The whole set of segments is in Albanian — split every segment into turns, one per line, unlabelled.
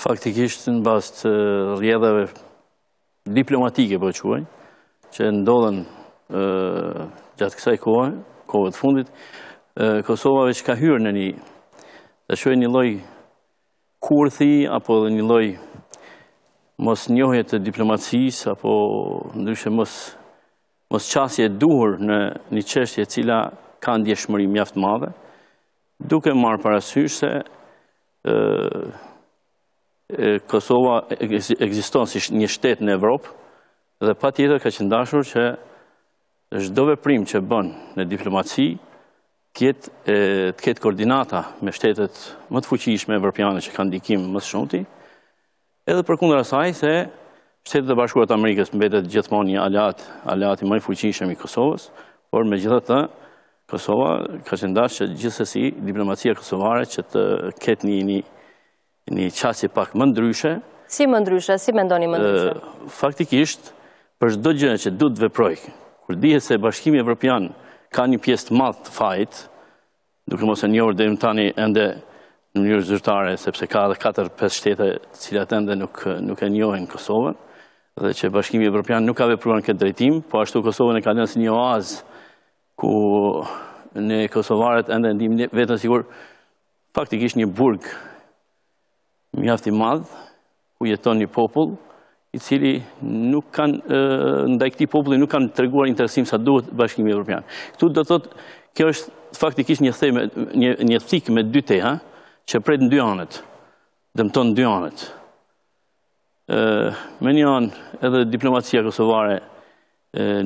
faktikisht në bast rjedheve diplomatike për quaj, që ndodhen gjatë kësaj kohë, kohë të fundit, Kosovave që ka hyrë në një, dhe shuaj një loj kurthi, apo dhe një loj mos njohje të diplomacis, apo ndryshe mos mos qasje duhur në një qeshtje cila ka ndjeshmëri mjaftë madhe, duke marë parasysh se Kosova egziston si një shtetë në Evropë, dhe pa tjetër ka qëndashur që zhdove prim që bën në diplomaci, të ketë koordinata me shtetet më të fuqishme evropiane që kanë dikim më shumëti, edhe për kundra saj se shtetet e bashkurat Amerikës mbetet gjithmon një alat, alati më i fuqishme i Kosovës, por me gjithë të Kosova ka qëndash që gjithësësi diplomacia kosovare që të ketë një një një qasje pak më ndryshe. Si më ndryshe, si me ndoni më ndryshe? Faktikisht, për shdo gjënë që du të veproj, kur dihe se bashkimi evropian ka një pjesë të madhë të fajt, duke mos e njërë dhe më tani ende në njërë zyrtare, sepse ka dhe 4-5 shtete cilat ende nuk e njohen Kosovën, dhe që bashkimi evropian nuk ka vepruan këtë drejtim, po ashtu Kosovën e ka dhe nësë një oazë, ku në Kosovaret ende ndim vetën sigur, faktikisht një burg mjafti madhë, ku jeton një popull, i cili nuk kanë, ndaj këti populli nuk kanë të reguar interesim sa duhet bashkimi evropian. Këtu do të thotë, kjo është faktikisht një theme, një thik me dy teha, që prejtë në dy anët, dëmton në dy anët. Me një anë, edhe diplomacia kosovare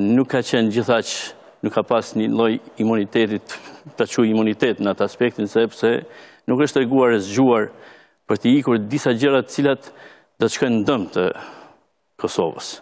nuk ka qenë gjithaq, nuk ka pas një loj imunitetit, të që imunitet në atë aspektin, sepse nuk është të reguar e zgjuar për të ikur disa gjërat cilat dhe të shkojnë dëmë të Kosovës.